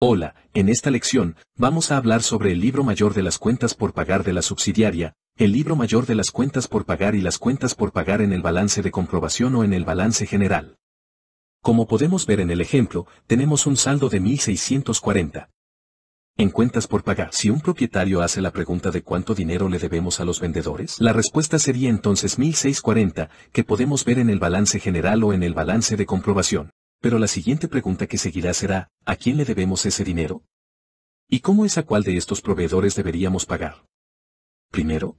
Hola, en esta lección, vamos a hablar sobre el libro mayor de las cuentas por pagar de la subsidiaria, el libro mayor de las cuentas por pagar y las cuentas por pagar en el balance de comprobación o en el balance general. Como podemos ver en el ejemplo, tenemos un saldo de 1640. En cuentas por pagar, si un propietario hace la pregunta de cuánto dinero le debemos a los vendedores, la respuesta sería entonces 1640, que podemos ver en el balance general o en el balance de comprobación pero la siguiente pregunta que seguirá será, ¿a quién le debemos ese dinero? ¿Y cómo es a cuál de estos proveedores deberíamos pagar? Primero,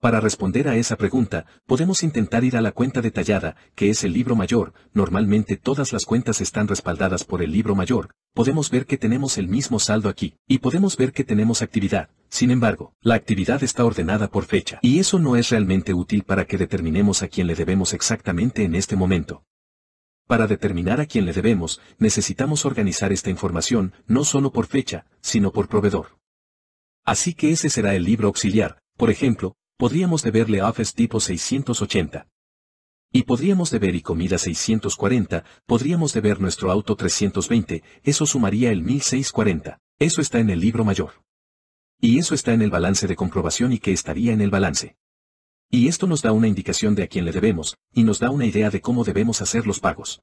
para responder a esa pregunta, podemos intentar ir a la cuenta detallada, que es el libro mayor, normalmente todas las cuentas están respaldadas por el libro mayor, podemos ver que tenemos el mismo saldo aquí, y podemos ver que tenemos actividad, sin embargo, la actividad está ordenada por fecha, y eso no es realmente útil para que determinemos a quién le debemos exactamente en este momento. Para determinar a quién le debemos, necesitamos organizar esta información, no solo por fecha, sino por proveedor. Así que ese será el libro auxiliar, por ejemplo, podríamos deberle Office tipo 680. Y podríamos deber y comida 640, podríamos deber nuestro auto 320, eso sumaría el 1640. Eso está en el libro mayor. Y eso está en el balance de comprobación y que estaría en el balance. Y esto nos da una indicación de a quién le debemos, y nos da una idea de cómo debemos hacer los pagos.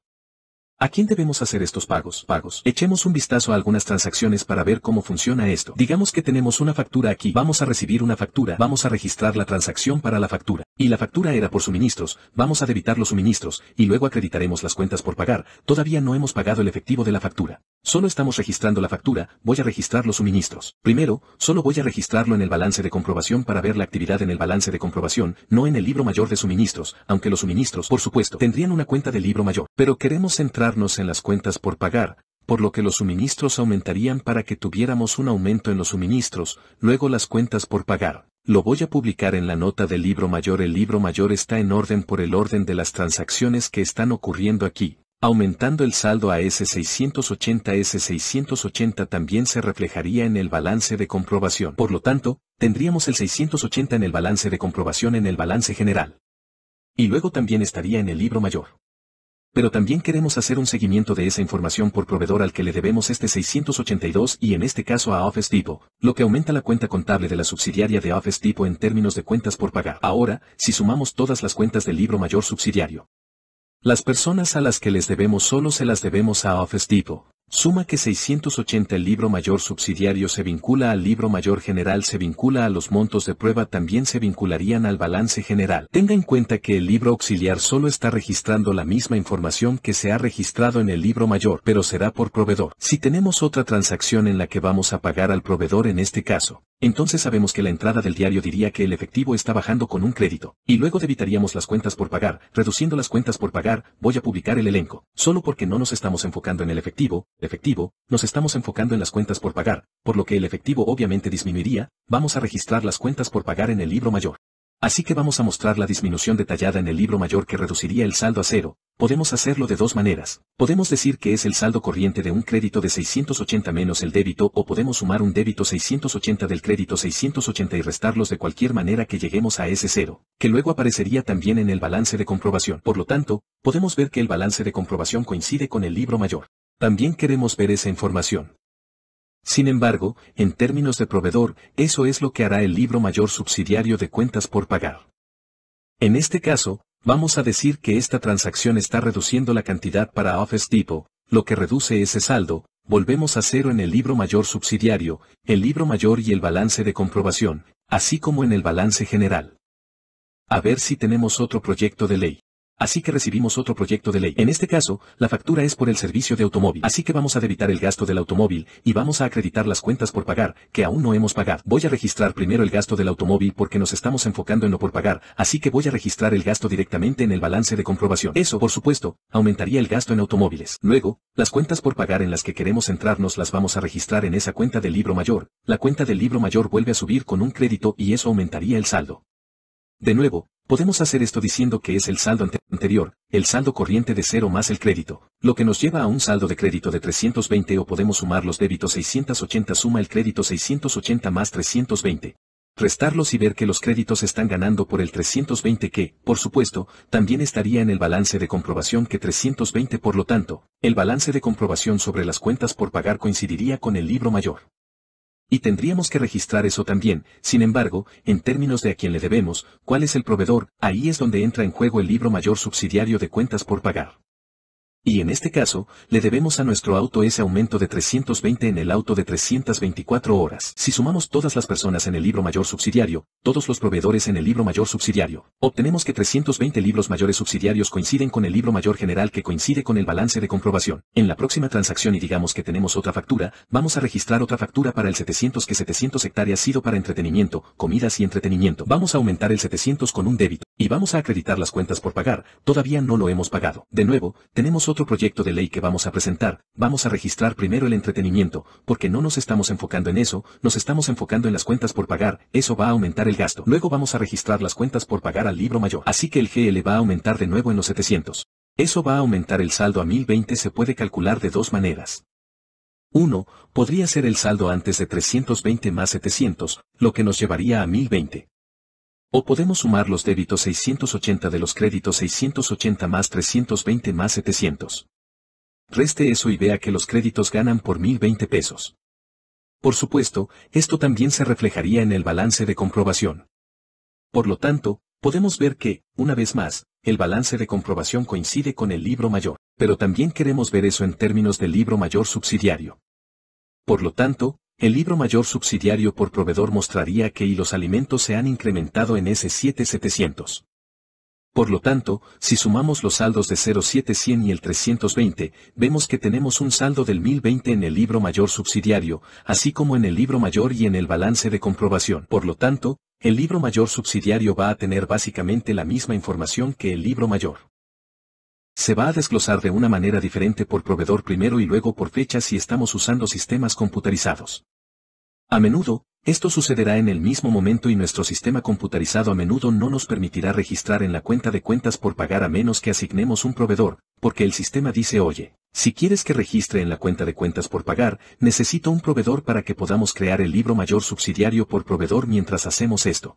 ¿A quién debemos hacer estos pagos? Pagos. Echemos un vistazo a algunas transacciones para ver cómo funciona esto. Digamos que tenemos una factura aquí. Vamos a recibir una factura. Vamos a registrar la transacción para la factura. Y la factura era por suministros, vamos a debitar los suministros, y luego acreditaremos las cuentas por pagar, todavía no hemos pagado el efectivo de la factura. Solo estamos registrando la factura, voy a registrar los suministros. Primero, solo voy a registrarlo en el balance de comprobación para ver la actividad en el balance de comprobación, no en el libro mayor de suministros, aunque los suministros, por supuesto, tendrían una cuenta de libro mayor. Pero queremos centrarnos en las cuentas por pagar, por lo que los suministros aumentarían para que tuviéramos un aumento en los suministros, luego las cuentas por pagar. Lo voy a publicar en la nota del libro mayor. El libro mayor está en orden por el orden de las transacciones que están ocurriendo aquí. Aumentando el saldo a S680 S680 también se reflejaría en el balance de comprobación. Por lo tanto, tendríamos el 680 en el balance de comprobación en el balance general. Y luego también estaría en el libro mayor. Pero también queremos hacer un seguimiento de esa información por proveedor al que le debemos este 682 y en este caso a Office Depot, lo que aumenta la cuenta contable de la subsidiaria de Office Depot en términos de cuentas por pagar. Ahora, si sumamos todas las cuentas del libro mayor subsidiario, las personas a las que les debemos solo se las debemos a Office Depot, Suma que 680 el libro mayor subsidiario se vincula al libro mayor general se vincula a los montos de prueba también se vincularían al balance general. Tenga en cuenta que el libro auxiliar solo está registrando la misma información que se ha registrado en el libro mayor, pero será por proveedor. Si tenemos otra transacción en la que vamos a pagar al proveedor en este caso, entonces sabemos que la entrada del diario diría que el efectivo está bajando con un crédito, y luego debitaríamos las cuentas por pagar, reduciendo las cuentas por pagar, voy a publicar el elenco, solo porque no nos estamos enfocando en el efectivo, efectivo, nos estamos enfocando en las cuentas por pagar, por lo que el efectivo obviamente disminuiría, vamos a registrar las cuentas por pagar en el libro mayor. Así que vamos a mostrar la disminución detallada en el libro mayor que reduciría el saldo a cero. Podemos hacerlo de dos maneras. Podemos decir que es el saldo corriente de un crédito de 680 menos el débito o podemos sumar un débito 680 del crédito 680 y restarlos de cualquier manera que lleguemos a ese cero, que luego aparecería también en el balance de comprobación. Por lo tanto, podemos ver que el balance de comprobación coincide con el libro mayor. También queremos ver esa información. Sin embargo, en términos de proveedor, eso es lo que hará el libro mayor subsidiario de cuentas por pagar. En este caso, vamos a decir que esta transacción está reduciendo la cantidad para Office Depot, lo que reduce ese saldo, volvemos a cero en el libro mayor subsidiario, el libro mayor y el balance de comprobación, así como en el balance general. A ver si tenemos otro proyecto de ley. Así que recibimos otro proyecto de ley. En este caso, la factura es por el servicio de automóvil. Así que vamos a debitar el gasto del automóvil y vamos a acreditar las cuentas por pagar, que aún no hemos pagado. Voy a registrar primero el gasto del automóvil porque nos estamos enfocando en lo por pagar, así que voy a registrar el gasto directamente en el balance de comprobación. Eso, por supuesto, aumentaría el gasto en automóviles. Luego, las cuentas por pagar en las que queremos entrarnos las vamos a registrar en esa cuenta del libro mayor. La cuenta del libro mayor vuelve a subir con un crédito y eso aumentaría el saldo. De nuevo, Podemos hacer esto diciendo que es el saldo anterior, el saldo corriente de cero más el crédito, lo que nos lleva a un saldo de crédito de 320 o podemos sumar los débitos 680 suma el crédito 680 más 320. Restarlos y ver que los créditos están ganando por el 320 que, por supuesto, también estaría en el balance de comprobación que 320 por lo tanto, el balance de comprobación sobre las cuentas por pagar coincidiría con el libro mayor. Y tendríamos que registrar eso también, sin embargo, en términos de a quién le debemos, cuál es el proveedor, ahí es donde entra en juego el libro mayor subsidiario de cuentas por pagar. Y en este caso, le debemos a nuestro auto ese aumento de 320 en el auto de 324 horas. Si sumamos todas las personas en el libro mayor subsidiario, todos los proveedores en el libro mayor subsidiario, obtenemos que 320 libros mayores subsidiarios coinciden con el libro mayor general que coincide con el balance de comprobación. En la próxima transacción y digamos que tenemos otra factura, vamos a registrar otra factura para el 700 que 700 hectáreas sido para entretenimiento, comidas y entretenimiento. Vamos a aumentar el 700 con un débito. Y vamos a acreditar las cuentas por pagar, todavía no lo hemos pagado. De nuevo, tenemos otro proyecto de ley que vamos a presentar, vamos a registrar primero el entretenimiento, porque no nos estamos enfocando en eso, nos estamos enfocando en las cuentas por pagar, eso va a aumentar el gasto. Luego vamos a registrar las cuentas por pagar al libro mayor, así que el GL va a aumentar de nuevo en los 700. Eso va a aumentar el saldo a 1020 se puede calcular de dos maneras. Uno, Podría ser el saldo antes de 320 más 700, lo que nos llevaría a 1020. O podemos sumar los débitos 680 de los créditos 680 más 320 más 700. Reste eso y vea que los créditos ganan por 1020 pesos. Por supuesto, esto también se reflejaría en el balance de comprobación. Por lo tanto, podemos ver que, una vez más, el balance de comprobación coincide con el libro mayor, pero también queremos ver eso en términos del libro mayor subsidiario. Por lo tanto, el libro mayor subsidiario por proveedor mostraría que y los alimentos se han incrementado en ese 7700. Por lo tanto, si sumamos los saldos de 07100 y el 320, vemos que tenemos un saldo del 1020 en el libro mayor subsidiario, así como en el libro mayor y en el balance de comprobación. Por lo tanto, el libro mayor subsidiario va a tener básicamente la misma información que el libro mayor. Se va a desglosar de una manera diferente por proveedor primero y luego por fecha si estamos usando sistemas computarizados. A menudo, esto sucederá en el mismo momento y nuestro sistema computarizado a menudo no nos permitirá registrar en la cuenta de cuentas por pagar a menos que asignemos un proveedor, porque el sistema dice oye, si quieres que registre en la cuenta de cuentas por pagar, necesito un proveedor para que podamos crear el libro mayor subsidiario por proveedor mientras hacemos esto.